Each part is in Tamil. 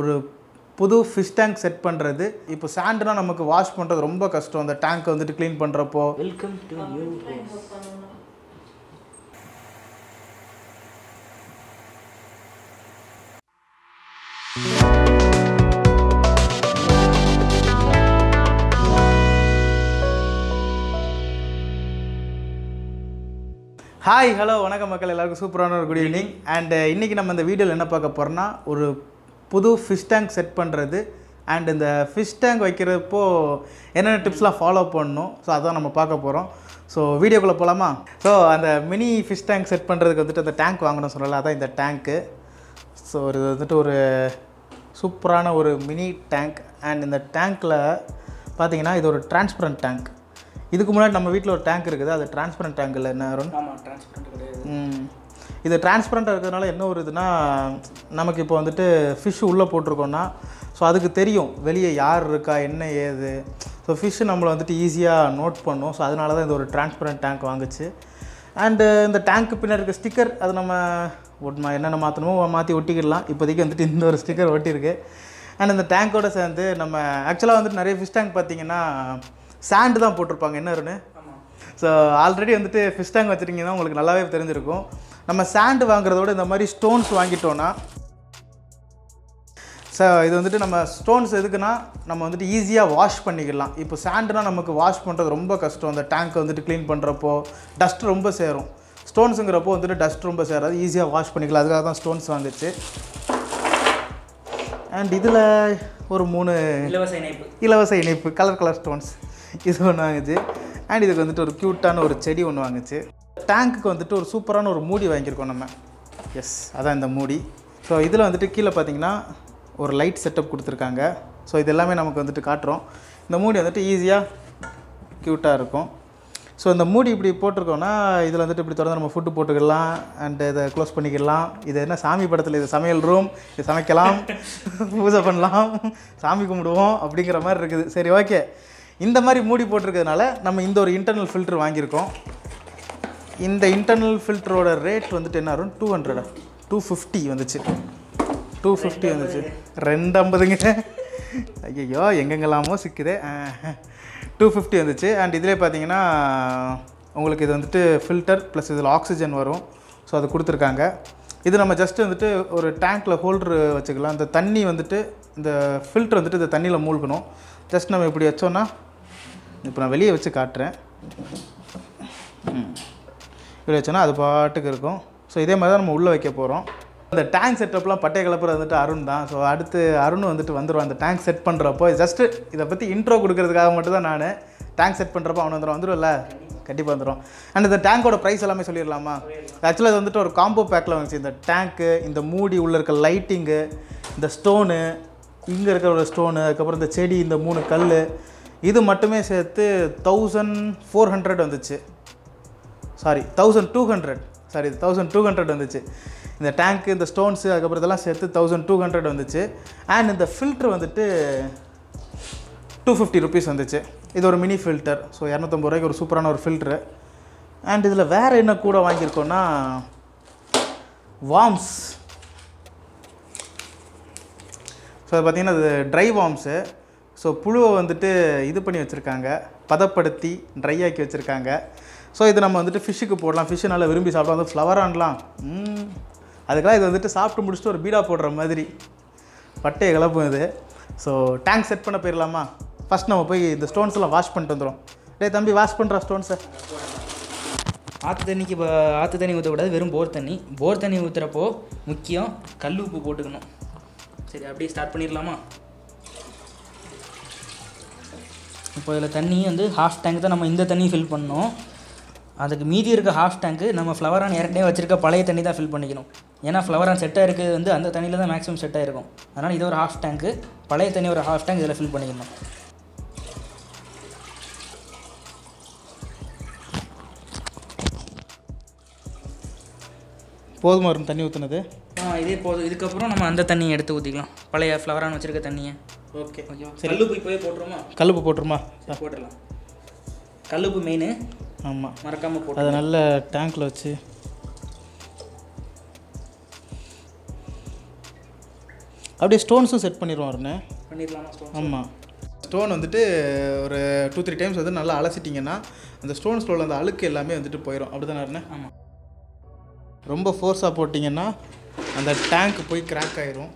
ஒரு புது ஃபிஷ் டேங்க் செட் பண்ணுறது இப்போ சாண்ட்னா நமக்கு வாஷ் பண்ணுறது ரொம்ப கஷ்டம் அந்த டேங்க் வந்துட்டு க்ளீன் பண்ணுறப்போ வெல்கம் டு ஹாய் ஹலோ வணக்கம் மக்கள் எல்லாருக்கும் சூப்பரான ஒரு குட் ஈவினிங் அண்ட் இன்றைக்கி நம்ம இந்த வீடியோவில் என்ன பார்க்க போகிறோன்னா ஒரு புது ஃபிஷ் டேங்க் செட் பண்ணுறது அண்ட் இந்த ஃபிஷ் டேங்க் வைக்கிறப்போ என்னென்ன டிப்ஸ்லாம் ஃபாலோ பண்ணணும் ஸோ அதான் நம்ம பார்க்க போகிறோம் ஸோ வீடியோக்குள்ளே போகலாமா ஸோ அந்த மினி ஃபிஷ் டேங்க் செட் பண்ணுறதுக்கு வந்துட்டு அந்த டேங்க் வாங்கணும் சொல்லலை அதான் இந்த டேங்க்கு ஸோ இது வந்துட்டு ஒரு சூப்பரான ஒரு மினி டேங்க் அண்ட் இந்த டேங்க்கில் பார்த்தீங்கன்னா இது ஒரு டிரான்ஸ்பரண்ட் டேங்க் இதுக்கு முன்னாடி நம்ம வீட்டில் ஒரு டேங்க் இருக்குது அது டிரான்ஸ்பரண்ட் டேங்க் இல்லை என்ன ஆமாம் டிரான்ஸ்பரண்ட் கிடையாது இது டிரான்ஸ்பரண்ட்டாக இருக்கிறதுனால என்ன ஒரு இதுனா நமக்கு இப்போ வந்துட்டு ஃபிஷ் உள்ளே போட்டிருக்கோன்னா ஸோ அதுக்கு தெரியும் வெளியே யார் இருக்கா என்ன ஏது ஸோ ஃபிஷ்ஷு நம்மளை வந்துட்டு ஈஸியாக நோட் பண்ணும் ஸோ அதனால தான் இது ஒரு டிரான்ஸ்பரண்ட் டேங்க் வாங்குச்சு அண்டு இந்த டேங்க்கு பின்னாடி இருக்க ஸ்டிக்கர் அது நம்ம என்னென்ன மாற்றணுமோ மாற்றி ஒட்டிக்கிடலாம் இப்போதைக்கு வந்துட்டு இந்த ஒரு ஸ்டிக்கர் ஒட்டியிருக்கு அண்ட் இந்த டேங்க்கோடு சேர்ந்து நம்ம ஆக்சுவலாக வந்துட்டு நிறைய ஃபிஷ் டேங்க் பார்த்தீங்கன்னா சாண்டு தான் போட்டிருப்பாங்க என்ன ஸோ ஆல்ரெடி வந்துட்டு ஃபிஷ் டேங்க் வச்சுருக்கீங்கன்னா உங்களுக்கு நல்லாவே தெரிஞ்சிருக்கும் நம்ம சாண்டு வாங்குறதோட இந்த மாதிரி ஸ்டோன்ஸ் வாங்கிட்டோன்னா ச இது வந்துட்டு நம்ம ஸ்டோன்ஸ் எதுக்குன்னா நம்ம வந்துட்டு ஈஸியாக வாஷ் பண்ணிக்கலாம் இப்போ சாண்டுனால் நமக்கு வாஷ் பண்ணுறது ரொம்ப கஷ்டம் அந்த டேங்க்கை வந்துட்டு க்ளீன் பண்ணுறப்போ டஸ்ட் ரொம்ப சேரும் ஸ்டோன்ஸுங்கிறப்போ வந்துட்டு டஸ்ட் ரொம்ப சேராது ஈஸியாக வாஷ் பண்ணிக்கலாம் அதுக்காக தான் ஸ்டோன்ஸ் வந்துச்சு அண்ட் இதில் ஒரு மூணு இலவச இணைப்பு இலவச இணைப்பு கலர் கலர் ஸ்டோன்ஸ் இது ஒன்று வாங்குச்சு அண்ட் இதுக்கு வந்துட்டு ஒரு க்யூட்டான ஒரு செடி ஒன்று வாங்குச்சு டேங்க்குக்கு வந்துட்டு ஒரு சூப்பரான ஒரு மூடி வாங்கியிருக்கோம் நம்ம எஸ் அதான் இந்த மூடி ஸோ இதில் வந்துட்டு கீழே பார்த்தீங்கன்னா ஒரு லைட் செட்டப் கொடுத்துருக்காங்க ஸோ இது எல்லாமே நமக்கு வந்துட்டு காட்டுறோம் இந்த மூடி வந்துட்டு ஈஸியாக க்யூட்டாக இருக்கும் ஸோ இந்த மூடி இப்படி போட்டிருக்கோன்னா இதில் வந்துட்டு இப்படி தொடர்ந்து நம்ம ஃபுட்டு போட்டுக்கலாம் அண்டு இதை க்ளோஸ் பண்ணிக்கலாம் இது என்ன சாமி படத்தில் இது சமையல் ரூம் இது சமைக்கலாம் பூஜை பண்ணலாம் சாமி கும்பிடுவோம் அப்படிங்கிற மாதிரி இருக்குது சரி ஓகே இந்த மாதிரி மூடி போட்டிருக்கிறதுனால நம்ம இந்த ஒரு இன்டர்னல் ஃபில்ட்ரு வாங்கியிருக்கோம் இந்த இன்டர்னல் ஃபில்டரோட ரேட் வந்துட்டு என்ன வரும் டூ ஹண்ட்ரடா டூ ஃபிஃப்டி வந்துச்சு டூ ஃபிஃப்டி வந்துச்சு ரெண்டு ஐம்பதுங்க ஐயோ எங்கெங்கெல்லாமோ சிக்குது டூ ஃபிஃப்டி வந்துச்சு அண்ட் இதிலே பார்த்தீங்கன்னா உங்களுக்கு இது வந்துட்டு ஃபில்டர் ப்ளஸ் இதில் ஆக்சிஜன் வரும் ஸோ அது கொடுத்துருக்காங்க இது நம்ம ஜஸ்ட்டு வந்துட்டு ஒரு டேங்க்கில் ஹோல்ட்ரு வச்சுக்கலாம் இந்த தண்ணி வந்துட்டு இந்த ஃபில்டர் வந்துட்டு இந்த தண்ணியில் மூழ்கணும் ஜஸ்ட் நம்ம இப்படி வச்சோன்னா இப்போ நான் வெளியே வச்சு காட்டுறேன் ம் இப்படி வச்சோன்னா அது பாட்டுக்கு இருக்கும் ஸோ இதே மாதிரி தான் நம்ம உள்ளே வைக்க போகிறோம் அந்த டேங்க் செட்டப்லாம் பட்டைய கலப்புற வந்துட்டு அருண் தான் ஸோ அடுத்து அருண் வந்துட்டு வந்துடும் அந்த டேங்க் செட் பண்ணுறப்போ ஜஸ்ட்டு இதை பற்றி இன்ட்ரோ கொடுக்கறதுக்காக மட்டும் தான் நான் டேங்க் செட் பண்ணுறப்போ அவன் வந்துடும் வந்துடும்ல கண்டிப்பாக வந்துடும் அண்ட் இந்த டேங்கோட ப்ரைஸ் எல்லாமே சொல்லிடலாமா ஆக்சுவலாக வந்துட்டு ஒரு காம்போ பேக்கில் வந்துச்சு இந்த டேங்க்கு இந்த மூடி உள்ளே இருக்க லைட்டிங்கு இந்த ஸ்டோனு இங்கே இருக்கிற ஒரு ஸ்டோனு அதுக்கப்புறம் இந்த செடி இந்த மூணு கல் இது மட்டுமே சேர்த்து தௌசண்ட் ஃபோர் ஹண்ட்ரட் வந்துச்சு sorry thousand two hundred sorry thousand two hundred வந்துச்சு இந்த டேங்க்கு இந்த ஸ்டோன்ஸு அதுக்கப்புறம் இதெல்லாம் சேர்த்து தௌசண்ட் டூ ஹண்ட்ரட் வந்துச்சு அண்ட் இந்த ஃபில்ட்ரு வந்துட்டு டூ ஃபிஃப்டி ருபீஸ் வந்துச்சு இது ஒரு மினி ஃபில்டர் ஸோ இரநூத்தம்பது ரூபாய்க்கு ஒரு சூப்பரான ஒரு ஃபில்ட்ரு அண்ட் இதில் வேறு என்ன கூட வாங்கியிருக்கோன்னா வாம்ஸ் ஸோ அது பார்த்திங்கன்னா அது ட்ரை வாம்ஸு ஸோ புழுவை வந்துட்டு இது பண்ணி வச்சுருக்காங்க பதப்படுத்தி ட்ரை ஆக்கி வச்சுருக்காங்க ஸோ இது நம்ம வந்துட்டு ஃபிஷ்ஷுக்கு போடலாம் ஃபிஷ்ஷு நல்லா விரும்பி சாப்பிடலாம் வந்து ஃப்ளவர் ஆண்டலாம் அதுக்கெல்லாம் இது வந்துட்டு சாப்பிட்டு முடிச்சுட்டு ஒரு பீடா போடுற மாதிரி பட்டையை கிளப்பும் இது ஸோ டேங்க் செட் பண்ண போயிடலாமா ஃபஸ்ட் நம்ம போய் இந்த ஸ்டோன்ஸ் எல்லாம் வாஷ் பண்ணிட்டு வந்துடும் டே தம்பி வாஷ் பண்ணுறா ஸ்டோன்ஸை ஆற்று தண்ணிக்கு இப்போ ஆற்று தண்ணி ஊற்றக்கூடாது வெறும் போர் தண்ணி போர் தண்ணி ஊற்றுறப்போ முக்கியம் கல் உப்பு போட்டுக்கணும் சரி அப்படியே ஸ்டார்ட் பண்ணிடலாமா இப்போ இதில் தண்ணி வந்து ஹாஃப் டேங்க் தான் நம்ம இந்த தண்ணியும் ஃபில் பண்ணோம் அதுக்கு மீதி இருக்க ஹாஃப் டேங்க்கு நம்ம ஃப்ளவரான் ஏற்கனவே வச்சிருக்க பழைய தண்ணி தான் ஃபில் பண்ணிக்கணும் ஏன்னா ஃப்ளவரான் செட்டாக இருக்குது வந்து அந்த தண்ணியில் தான் மேக்ஸிமம் செட்டாக இருக்கும் அதனால் இது ஒரு ஹாஃப் டேங்க்கு பழைய தண்ணி ஒரு ஹாஃப் டேங்க் இதில் ஃபில் பண்ணிக்கணும் போதுமா இருக்கும் தண்ணி ஊற்றுனது இதே போதும் இதுக்கப்புறம் நம்ம அந்த தண்ணியை எடுத்து ஊற்றிக்கலாம் பழைய ஃப்ளவரான வச்சுருக்க தண்ணியை ஓகே சரி கல்லுப்பு இப்போவே போட்டுருமா கல்லுப்பு போட்டுருமா போட்டுடலாம் கல்லுப்பு மெயின் ஆமாம் மறக்காமல் போட்டு அதை நல்ல டேங்க்கில் வச்சு அப்படியே ஸ்டோன்ஸும் செட் பண்ணிடுவோம் அருண் பண்ணிடலாம் ஆமாம் ஸ்டோன் வந்துட்டு ஒரு டூ த்ரீ டைம்ஸ் வந்து நல்லா அலசிட்டிங்கன்னா அந்த ஸ்டோன்ஸில் உள்ள அந்த அழுக்கு எல்லாமே வந்துட்டு போயிடும் அப்படி தானே அருணே ஆமாம் ரொம்ப ஃபோர்ஸாக போட்டிங்கன்னா அந்த டேங்க் போய் கிராக் ஆயிரும்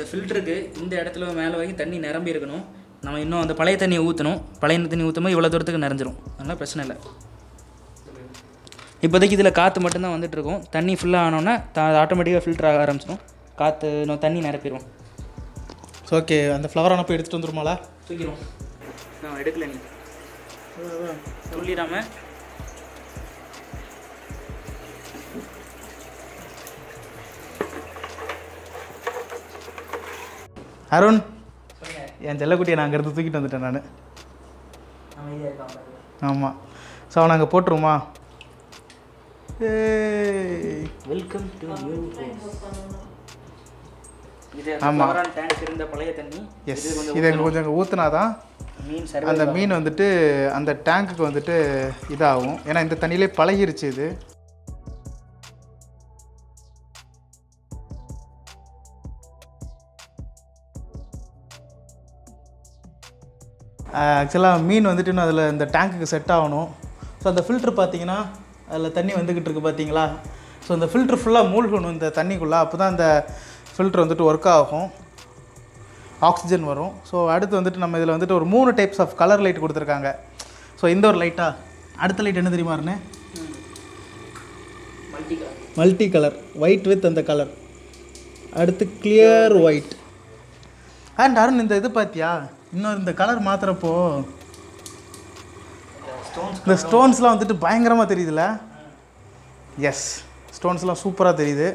இந்த ஃபில்டருக்கு இந்த இடத்துல மேலே வாங்கி தண்ணி நிரம்பி இருக்கணும் நம்ம இன்னும் அந்த பழைய தண்ணியை ஊற்றணும் பழைய தண்ணி ஊற்றும்போது இவ்வளோ தூரத்துக்கு நிறைஞ்சிரும் அதனால் பிரச்சனை இல்லை இப்போதைக்கு இதில் காற்று மட்டும்தான் வந்துட்டுருக்கும் தண்ணி ஃபுல்லாக ஆனோன்னா தான் ஆட்டோமேட்டிக்காக ஃபில்டர் ஆக ஆரம்பிச்சிடும் காற்று இன்னும் தண்ணி நிரப்பிடும் ஓகே அந்த ஃப்ளவர் அனுப்பி எடுத்துகிட்டு வந்துருமாலா தூக்கிடுவோம் நான் நீ சொல்லிடாமல் அருண் என் செல்லக்குட்டியை நான் அங்கேருந்து தூக்கிட்டு வந்துட்டேன் நான் ஆமாம் ஸோ அவனை அங்கே போட்டுருமா வெல்கம் ஆமாம் பழைய எஸ் இதை கொஞ்சம் ஊற்றினா தான் அந்த மீன் வந்துட்டு அந்த டேங்க்குக்கு வந்துட்டு இதாகும் ஏன்னா இந்த தண்ணியிலே பழகிருச்சு இது ஆக்சுவலாக மீன் வந்துட்டு இன்னும் அதில் இந்த டேங்க்குக்கு செட் ஆகணும் ஸோ அந்த ஃபில்ட்ரு பார்த்தீங்கன்னா அதில் தண்ணி வந்துக்கிட்டு இருக்குது பார்த்தீங்களா ஸோ அந்த ஃபில்ட்ரு ஃபுல்லாக மூழ்கணும் இந்த தண்ணிக்குள்ளே அப்போ தான் அந்த ஃபில்ட்ரு வந்துட்டு ஒர்க் ஆகும் ஆக்சிஜன் வரும் ஸோ அடுத்து வந்துட்டு நம்ம இதில் வந்துட்டு ஒரு மூணு டைப்ஸ் ஆஃப் கலர் லைட் கொடுத்துருக்காங்க ஸோ இந்த ஒரு லைட்டாக அடுத்த லைட் என்ன தெரியுமா இருந்தேன் மல்டி கலர் ஒயிட் வித் அந்த கலர் அடுத்து கிளியர் ஒயிட் அண்ட் அருண் இந்த இது பார்த்தியா இன்னும் இந்த கலர் மாற்றுறப்போ இந்த ஸ்டோன்ஸ்லாம் வந்துட்டு பயங்கரமாக தெரியுதுல்ல எஸ் ஸ்டோன்ஸ்லாம் சூப்பராக தெரியுது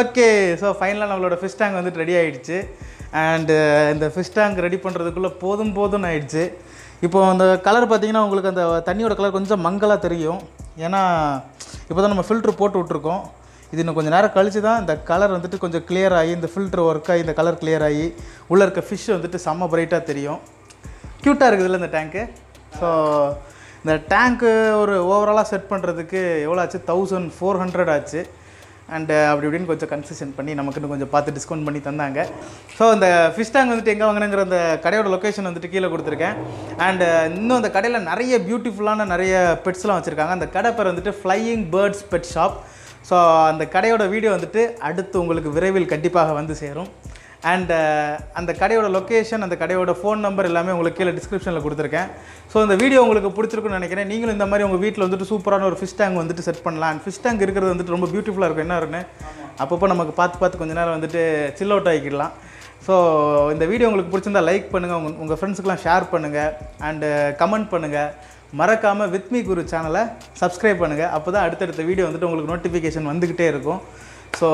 ஓகே ஸோ ஃபைனலாக நம்மளோட ஃபிஷ் டேங்க் வந்துட்டு ரெடி ஆகிடுச்சு அண்டு uh, இந்த ஃபிஷ் டேங்க் ரெடி பண்ணுறதுக்குள்ளே போதும் போதும்னு ஆகிடுச்சு இப்போ அந்த கலர் பார்த்திங்கன்னா உங்களுக்கு அந்த தண்ணியோட கலர் கொஞ்சம் மங்கலாக தெரியும் ஏன்னா இப்போ தான் நம்ம ஃபில்ட்ரு போட்டு விட்ருக்கோம் இது இன்னும் கொஞ்சம் நேரம் கழித்து தான் இந்த கலர் வந்துட்டு கொஞ்சம் கிளியர் ஆகி இந்த ஃபில்டர் ஒர்க் ஆகி இந்த கலர் கிளியர் ஆகி உள்ளே இருக்க ஃபிஷ் வந்துட்டு செம்ம பிரைட்டாக தெரியும் க்யூட்டாக இருக்குதுல்ல இந்த டேங்க்கு ஸோ இந்த டேங்க்கு ஒரு ஓவராலாக செட் பண்ணுறதுக்கு எவ்வளோ ஆச்சு தௌசண்ட் ஃபோர் ஹண்ட்ரட் ஆச்சு அண்டு uh, அப்படி இப்படின்னு கொஞ்சம் கன்செஷன் பண்ணி நமக்குன்னு கொஞ்சம் பார்த்து டிஸ்கவுண்ட் பண்ணி தந்தாங்க ஸோ இந்த ஃபிஷ் டேங்க் வந்துட்டு எங்கே வாங்கினுங்கிற அந்த கடையோட லொக்கேஷன் வந்துட்டு கீழே கொடுத்துருக்கேன் அண்டு uh, இன்னும் அந்த கடையில் நிறைய பியூட்டிஃபுல்லான நிறைய பெட்ஸ்லாம் வச்சுருக்காங்க அந்த கடை பேர் வந்துட்டு flying birds pet shop so அந்த கடையோட வீடியோ வந்துட்டு அடுத்து உங்களுக்கு விரைவில் கண்டிப்பாக வந்து சேரும் அண்ட் uh, அந்த கடையோட லொக்கேஷன் அந்த கடையோட ஃபோன் நம்பர் எல்லாமே உங்களுக்கு கீழே டிஸ்கிரிப்ஷனில் கொடுத்துருக்கேன் ஸோ இந்த வீடியோ உங்களுக்கு பிடிச்சிருக்குன்னு நினைக்கிறேன் நீங்களும் இந்த மாதிரி உங்கள் வீட்டில் வந்துட்டு சூப்பரான ஒரு ஃபிஷ் டேங்க் வந்துட்டு செட் பண்ணலாம் அண்ட் ஃபிஷ் டேங்க் இருக்கிறது வந்துட்டு ரொம்ப பியூட்டிஃபுல்லாக இருக்கும் என்ன இருக்குன்னு அப்பப்போ நமக்கு பார்த்து பார்த்து கொஞ்ச நேரம் வந்துட்டு சில் அவுட் ஆகிக்கிடலாம் ஸோ இந்த வீடியோ உங்களுக்கு பிடிச்சிருந்தா லைக் பண்ணுங்கள் உங்கள் உங்கள் ஃப்ரெண்ட்ஸுக்கெலாம் ஷேர் பண்ணுங்கள் அண்டு கமெண்ட் uh, பண்ணுங்கள் மறக்காமல் வித்மி குரு சேனலை சப்ஸ்கிரைப் பண்ணுங்கள் அப்போ தான் அடுத்தடுத்த வீடியோ வந்துட்டு உங்களுக்கு நோட்டிஃபிகேஷன் வந்துக்கிட்டே இருக்கும் ஸோ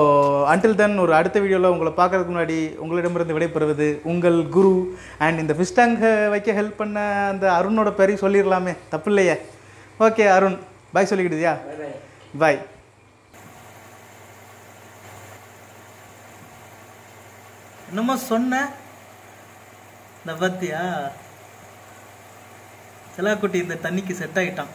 அன்டில் தென் ஒரு அடுத்த வீடியோவில் உங்களை பார்க்குறதுக்கு முன்னாடி உங்களிடமிருந்து விடைபெறுவது உங்கள் குரு அண்ட் இந்த ஃபிஸ்டாங்க வைக்க ஹெல்ப் பண்ண அந்த அருணோட பேரையும் சொல்லிடலாமே தப்பு இல்லையே ஓகே அருண் பாய் சொல்லிக்கிடுதியா பாய் என்னமோ சொன்ன இந்த பத்தியா செலாக்குட்டி இந்த தண்ணிக்கு செட் ஆகிட்டான்